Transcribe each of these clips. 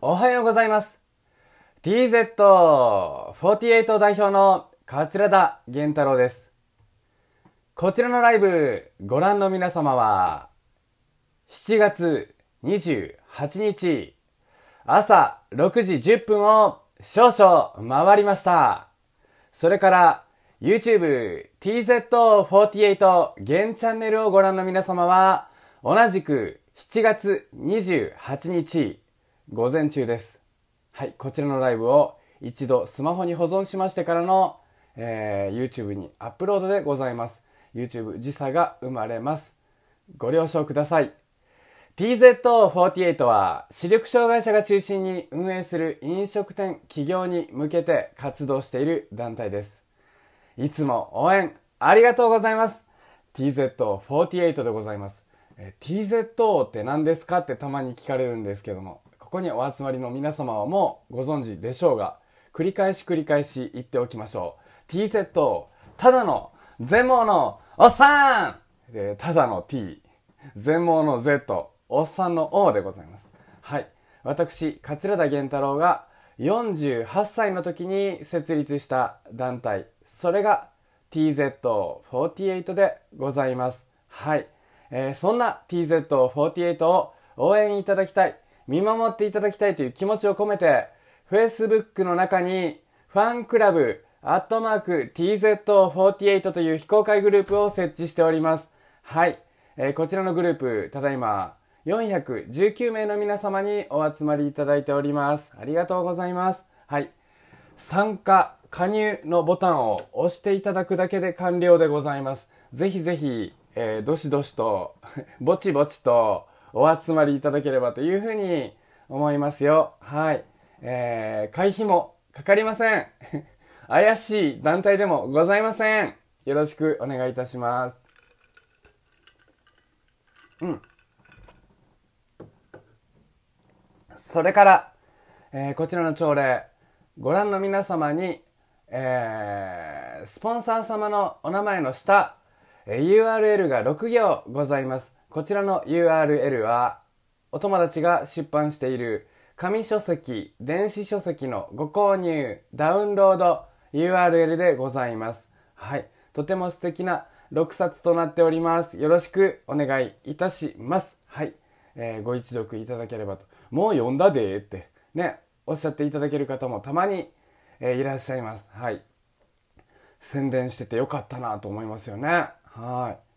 おはようございます。TZ48 代表の桂田源太郎です。こちらのライブご覧の皆様は7月28日朝6時10分を少々回りました。それから YouTube TZ48 現チャンネルをご覧の皆様は同じく7月28日午前中です。はい、こちらのライブを一度スマホに保存しましてからの、えー、YouTube にアップロードでございます。YouTube 時差が生まれます。ご了承ください。TZ48 は視力障害者が中心に運営する飲食店企業に向けて活動している団体です。いつも応援ありがとうございます。TZ48 でございます。え TZO って何ですかってたまに聞かれるんですけども、ここにお集まりの皆様はもうご存知でしょうが、繰り返し繰り返し言っておきましょう。T セット、ただの、全盲の、おっさんえー、ただの T、全盲の Z、おっさんの O でございます。はい。私、桂田源太郎が48歳の時に設立した団体、それが TZ48 でございます。はい。えー、そんな TZ48 を応援いただきたい。見守っていただきたいという気持ちを込めて、Facebook の中に、ファンクラブ、アットマーク、tz48 という非公開グループを設置しております。はい。えー、こちらのグループ、ただいま、419名の皆様にお集まりいただいております。ありがとうございます。はい。参加、加入のボタンを押していただくだけで完了でございます。ぜひぜひ、えー、どしどしと ぼちぼちと、お集まりいただければというふうに思いますよ。はい。えー、会費もかかりません。怪しい団体でもございません。よろしくお願いいたします。うん。それから、えー、こちらの朝礼、ご覧の皆様に、えー、スポンサー様のお名前の下、URL が6行ございます。こちらの URL は、お友達が出版している紙書籍、電子書籍のご購入、ダウンロード URL でございます。はい。とても素敵な6冊となっております。よろしくお願いいたします。はい。えー、ご一読いただければと。もう読んだでーって、ね、おっしゃっていただける方もたまに、えー、いらっしゃいます。はい。宣伝しててよかったなと思いますよね。はい。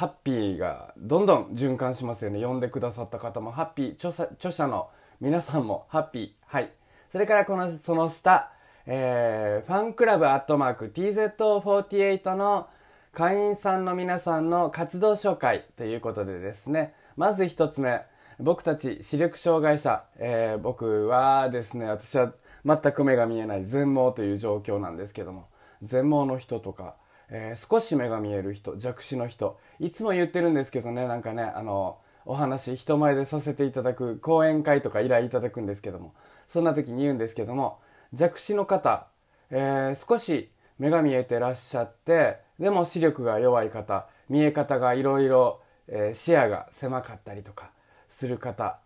ハッピーがどんどん循環しますよね。呼んでくださった方もハッピー、著者著者の皆さんもハッピー。はい。それからこの、その下、えー、ファンクラブアットマーク TZ48 の会員さんの皆さんの活動紹介ということでですね、まず一つ目、僕たち視力障害者、えー、僕はですね、私は全く目が見えない全盲という状況なんですけども、全盲の人とか、えー、少し目が見える人、弱視の人、いつも言ってるんですけどね、なんかね、あの、お話、人前でさせていただく、講演会とか依頼いただくんですけども、そんな時に言うんですけども、弱視の方、えー、少し目が見えてらっしゃって、でも視力が弱い方、見え方がいろいろ、えー、視野が狭かったりとかする方、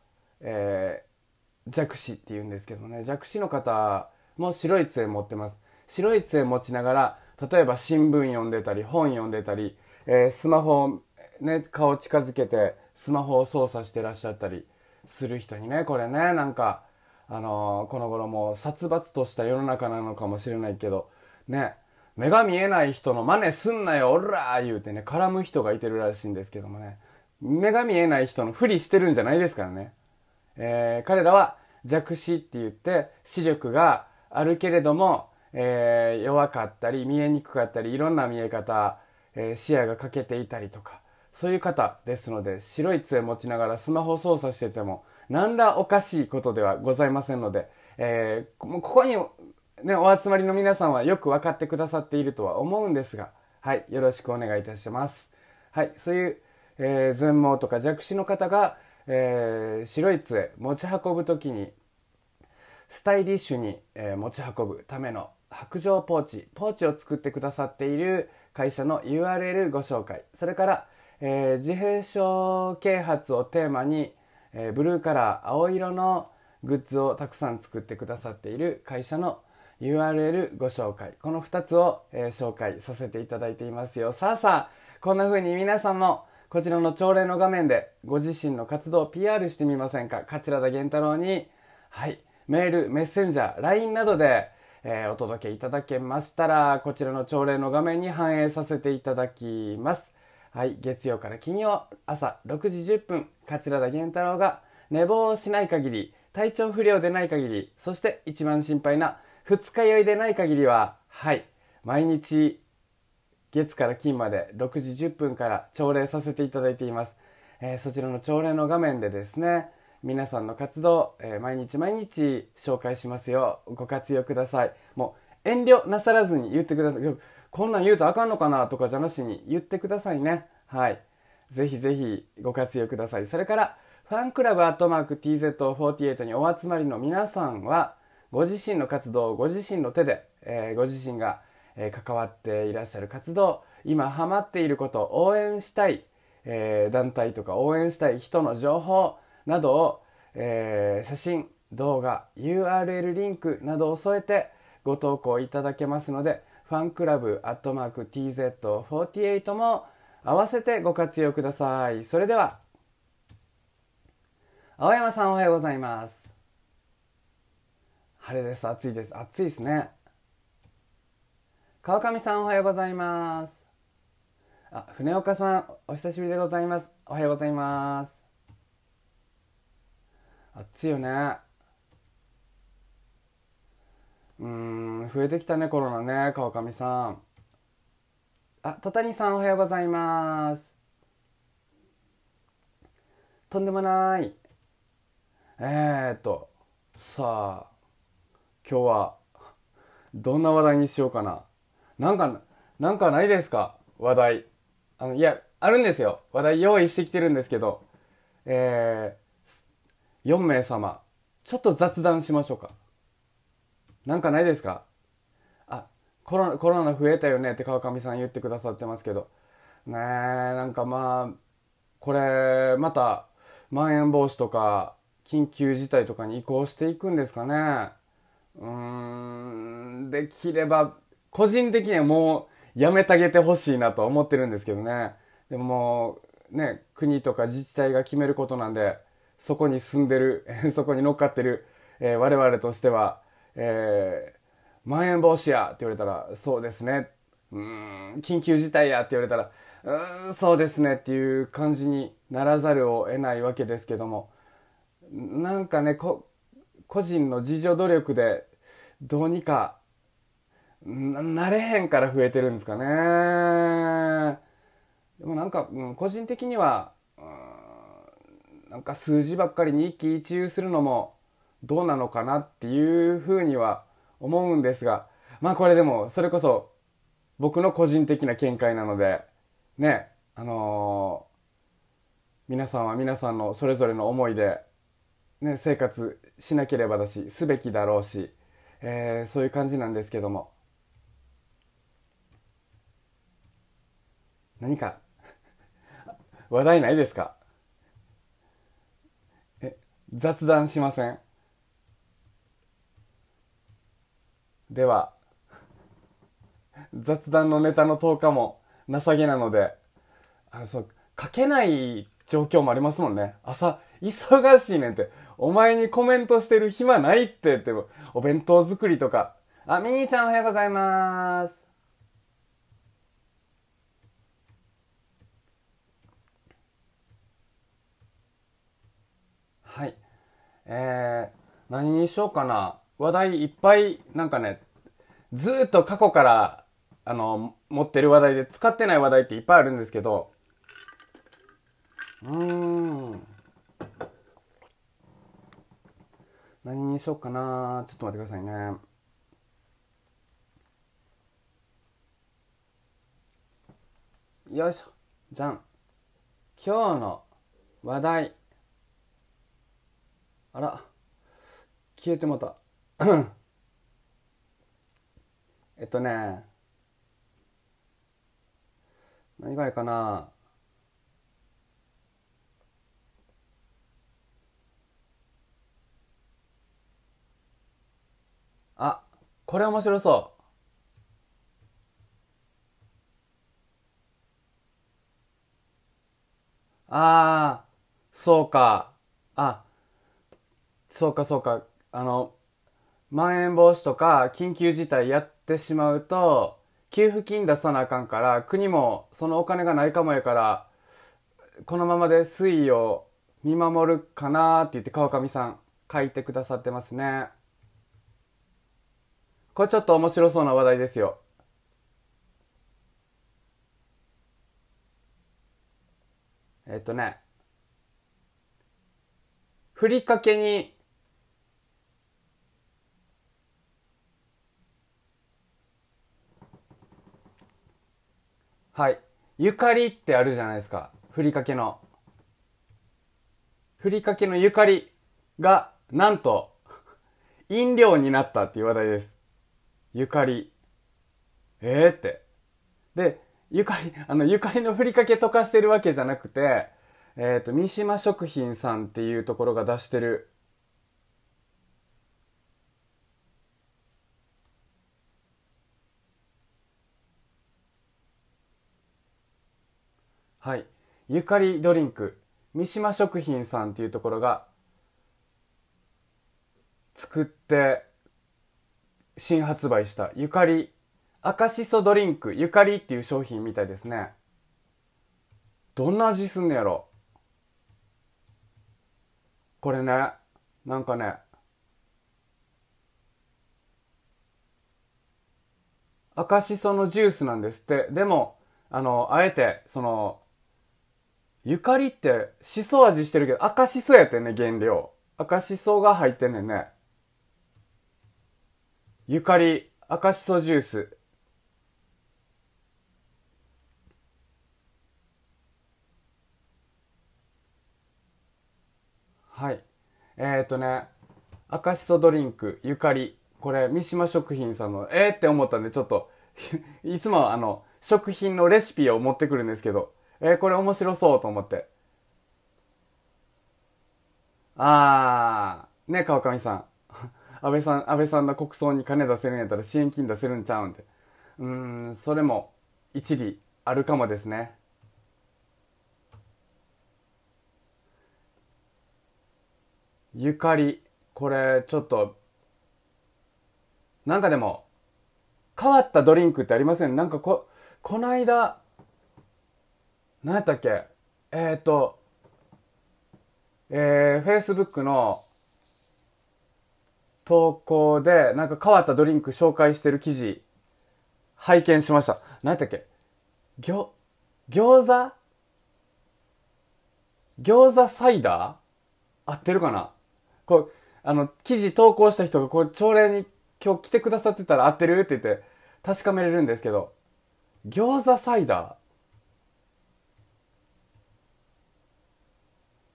えー、弱視って言うんですけどね、弱視の方も白い杖持ってます。白い杖持ちながら、例えば新聞読んでたり、本読んでたり、えー、スマホをね、顔近づけて、スマホを操作してらっしゃったりする人にね、これね、なんか、あのー、この頃もう殺伐とした世の中なのかもしれないけど、ね、目が見えない人の真似すんなよ、おらー言うてね、絡む人がいてるらしいんですけどもね、目が見えない人のふりしてるんじゃないですからね。えー、彼らは弱視って言って、視力があるけれども、えー、弱かったり見えにくかったりいろんな見え方、えー、視野が欠けていたりとかそういう方ですので白い杖持ちながらスマホ操作してても何らおかしいことではございませんので、えー、ここに、ね、お集まりの皆さんはよく分かってくださっているとは思うんですが、はい、よろしくお願いいたします。はい、そういう、えー、全盲とか弱視の方が、えー、白い杖持ち運ぶ時にスタイリッシュに、えー、持ち運ぶための白状ポーチ、ポーチを作ってくださっている会社の URL ご紹介、それから、えー、自閉症啓発をテーマに、えー、ブルーカラー、青色のグッズをたくさん作ってくださっている会社の URL ご紹介、この2つを、えー、紹介させていただいていますよ。さあさあ、こんな風に皆さんもこちらの朝礼の画面でご自身の活動を PR してみませんか桂田玄太郎に、はい、メール、メッセンジャー、LINE などでえー、お届けいただけましたら、こちらの朝礼の画面に反映させていただきます。はい、月曜から金曜朝6時10分、桂田源太郎が寝坊しない限り、体調不良でない限り、そして一番心配な二日酔いでない限りは、はい、毎日月から金まで6時10分から朝礼させていただいています。えー、そちらの朝礼の画面でですね、皆さんの活動、えー、毎日毎日紹介しますよご活用くださいもう遠慮なさらずに言ってくださいこんなん言うとあかんのかなとかじゃなしに言ってくださいねはいぜひぜひご活用くださいそれからファンクラブアットマーク TZ48 にお集まりの皆さんはご自身の活動をご自身の手で、えー、ご自身が、えー、関わっていらっしゃる活動今ハマっていること応援したい、え団体とか応援したい人の情報などを、えー、写真動画 URL リンクなどを添えてご投稿いただけますのでファンクラブアットマーク TZ48 も合わせてご活用くださいそれでは青山さんおはようございます晴れです暑いです暑いですね川上さんおはようございますあ船岡さんお久しぶりでございますおはようございます暑いよねうん増えてきたねコロナね川上さんあ戸谷さんおはようございますとんでもないえー、っとさあ今日はどんな話題にしようかななんかなんかないですか話題あのいやあるんですよ話題用意してきてるんですけどえー、4名様、ちょっと雑談しましょうか。なんかないですかあ、コロナ、コロナ増えたよねって川上さん言ってくださってますけど。ねえ、なんかまあ、これ、また、まん延防止とか、緊急事態とかに移行していくんですかね。うーん、できれば、個人的にはもう、やめてあげてほしいなと思ってるんですけどね。でももう、ね、国とか自治体が決めることなんで、そこに住んでる、そこに乗っかってる、えー、我々としては、えー、まん延防止やって言われたら、そうですね。うん、緊急事態やって言われたら、うん、そうですねっていう感じにならざるを得ないわけですけども、なんかね、こ、個人の自助努力で、どうにか、な、なれへんから増えてるんですかね。でもなんか、うん、個人的には、なんか数字ばっかりに一喜一憂するのもどうなのかなっていうふうには思うんですが、まあこれでもそれこそ僕の個人的な見解なので、ね、あのー、皆さんは皆さんのそれぞれの思いで、ね、生活しなければだし、すべきだろうし、えー、そういう感じなんですけども。何か 話題ないですか雑談しませんでは 雑談のネタの投下も情けなのであそう書けない状況もありますもんね朝忙しいねんてお前にコメントしてる暇ないってってお弁当作りとかあみにーちゃんおはようございますえー、何にしようかな。話題いっぱい、なんかね、ずっと過去から、あの、持ってる話題で使ってない話題っていっぱいあるんですけど、うーん。何にしようかな。ちょっと待ってくださいね。よいしょ。じゃん。今日の話題。あら消えてまた えっとね何がいいかなあこれ面白そうああそうかあそうかそうか、あの、まん延防止とか緊急事態やってしまうと、給付金出さなあかんから、国もそのお金がないかもやから、このままで推移を見守るかなって言って川上さん書いてくださってますね。これちょっと面白そうな話題ですよ。えっとね、ふりかけにはい。ゆかりってあるじゃないですか。ふりかけの。ふりかけのゆかりが、なんと、飲料になったっていう話題です。ゆかり。ええー、って。で、ゆかり、あの、ゆかりのふりかけ溶かしてるわけじゃなくて、えっ、ー、と、三島食品さんっていうところが出してるはい。ゆかりドリンク、三島食品さんっていうところが、作って、新発売した、ゆかり、赤しそドリンク、ゆかりっていう商品みたいですね。どんな味すんのやろこれね、なんかね、赤しそのジュースなんですって。でも、あの、あえて、その、ゆかりってしそ味してるけど、赤しそやってね、原料。赤しそが入ってんねんね。ゆかり、赤しそジュース。はい。えっ、ー、とね、赤しそドリンク、ゆかり。これ、三島食品さんの、えーって思ったんで、ちょっと いつもあの、食品のレシピを持ってくるんですけど、えー、これ面白そうと思って。あー、ね、川上さん。安倍さん、安倍さんの国葬に金出せるんやったら支援金出せるんちゃうんで。て。うん、それも一理あるかもですね。ゆかり。これ、ちょっと、なんかでも、変わったドリンクってありませんなんかこ、この間、何やったっけえっ、ー、と、えー、Facebook の投稿で、なんか変わったドリンク紹介してる記事、拝見しました。何やったっけぎょ、餃子餃子サイダー合ってるかなこう、あの、記事投稿した人が、こう、朝礼に今日来てくださってたら合ってるって言って、確かめれるんですけど、餃子サイダー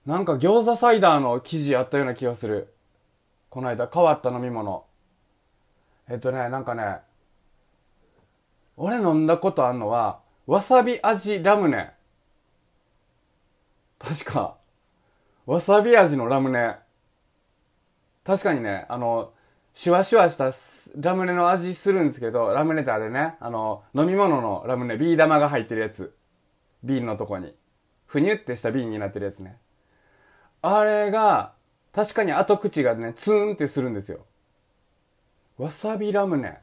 なんか餃子サイダーの記事やったような気がする。この間、変わった飲み物。えっとね、なんかね、俺飲んだことあんのは、わさび味ラムネ。確か、わさび味のラムネ。確かにね、あの、シュワシュワしたラムネの味するんですけど、ラムネってあれね、あの、飲み物のラムネ、ビー玉が入ってるやつ。瓶のとこに。ふにゅってした瓶になってるやつね。あれが、確かに後口がね、ツーンってするんですよ。わさびラムネ。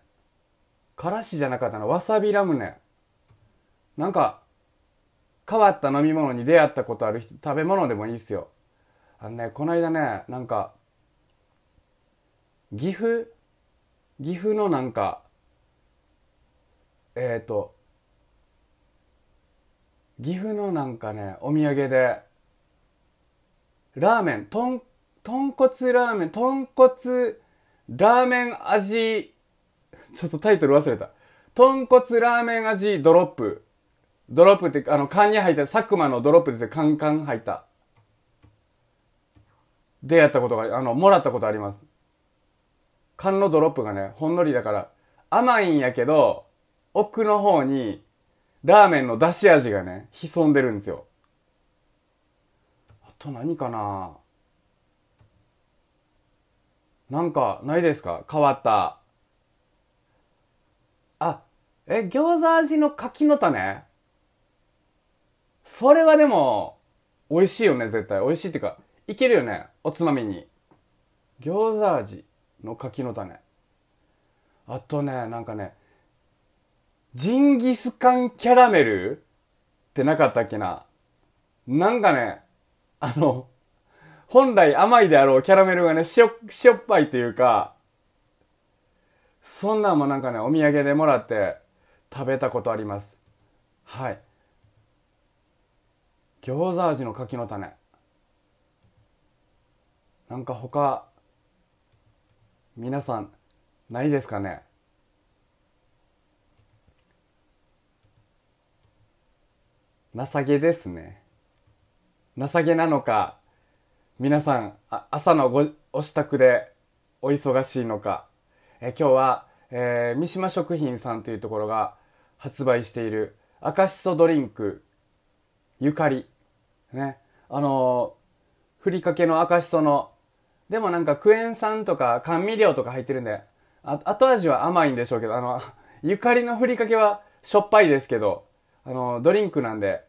からしじゃなかったな。わさびラムネ。なんか、変わった飲み物に出会ったことある人、食べ物でもいいっすよ。あのね、この間ね、なんか、岐阜岐阜のなんか、えっ、ー、と、岐阜のなんかね、お土産で、ラーメン、とん、豚骨ラーメン、豚骨ラーメン味、ちょっとタイトル忘れた。豚骨ラーメン味ドロップ。ドロップって、あの、缶に入った、佐久間のドロップですよ。缶缶入った。でやったことが、あの、もらったことあります。缶のドロップがね、ほんのりだから、甘いんやけど、奥の方に、ラーメンの出汁味がね、潜んでるんですよ。と何かななんかないですか変わった。あ、え、餃子味の柿の種それはでも、美味しいよね、絶対。美味しいってか、いけるよね、おつまみに。餃子味の柿の種。あとね、なんかね、ジンギスカンキャラメルってなかったっけななんかね、あの、本来甘いであろうキャラメルがね、しょ、しょっぱいというか、そんなんもなんかね、お土産でもらって食べたことあります。はい。餃子味の柿の種。なんか他、皆さん、ないですかね情けですね。情けなのか、皆さん、朝のご、お支度でお忙しいのか、え今日は、えー、三島食品さんというところが発売している赤しそドリンク、ゆかり。ね。あのー、ふりかけの赤しその、でもなんかクエン酸とか甘味料とか入ってるんで、あ後味は甘いんでしょうけど、あの、ゆかりのふりかけはしょっぱいですけど、あの、ドリンクなんで、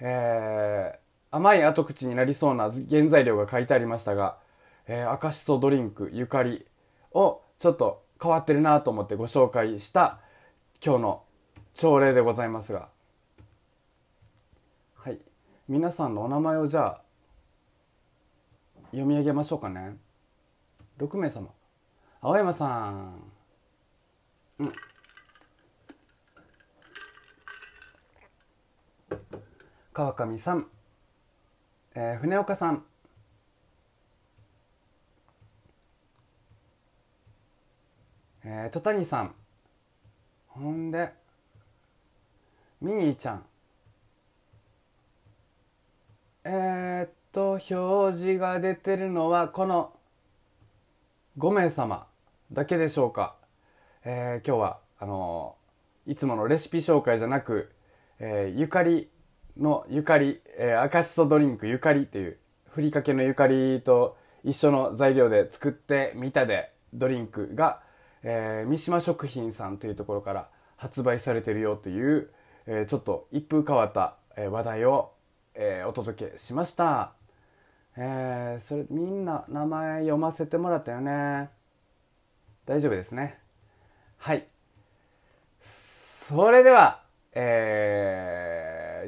えー、甘い後口になりそうな原材料が書いてありましたが、えー、赤しそドリンクゆかりをちょっと変わってるなと思ってご紹介した今日の朝礼でございますがはい皆さんのお名前をじゃあ読み上げましょうかね6名様青山さんうん川上さんえー、船岡さんえー、戸谷さんほんでミニーちゃんえー、っと表示が出てるのはこの5名様だけでしょうか、えー、今日はあのー、いつものレシピ紹介じゃなく、えー、ゆかりのゆかり、えー、赤しそドリンクゆかりっていう、ふりかけのゆかりと一緒の材料で作ってみたでドリンクが、えー、三島食品さんというところから発売されてるよという、えー、ちょっと一風変わった話題を、えー、お届けしました。えー、それみんな名前読ませてもらったよね。大丈夫ですね。はい。それでは、えー、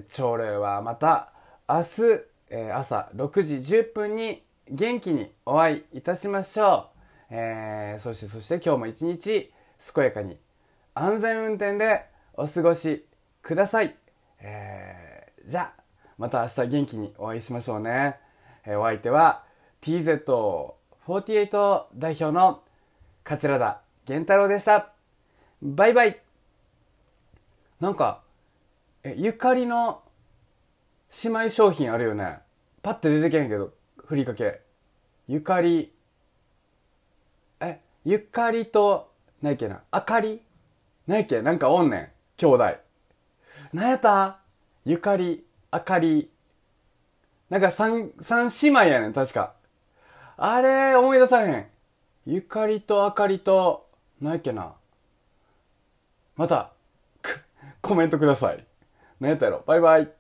朝礼はまた明日、えー、朝6時10分に元気にお会いいたしましょう。えー、そしてそして今日も一日健やかに安全運転でお過ごしください。えー、じゃあ、また明日元気にお会いしましょうね。えー、お相手は TZ48 代表の桂田源太郎でした。バイバイ。なんか、え、ゆかりの姉妹商品あるよね。パッて出てけんけど、ふりかけ。ゆかり。え、ゆかりと、ないっけな。あかりないっけなんかおんねん。兄弟。なんやったゆかり、あかり。なんか三、三姉妹やねん、確か。あれ、思い出されへん。ゆかりとあかりと、ないっけな。また、コメントください。ねえったろバイバイ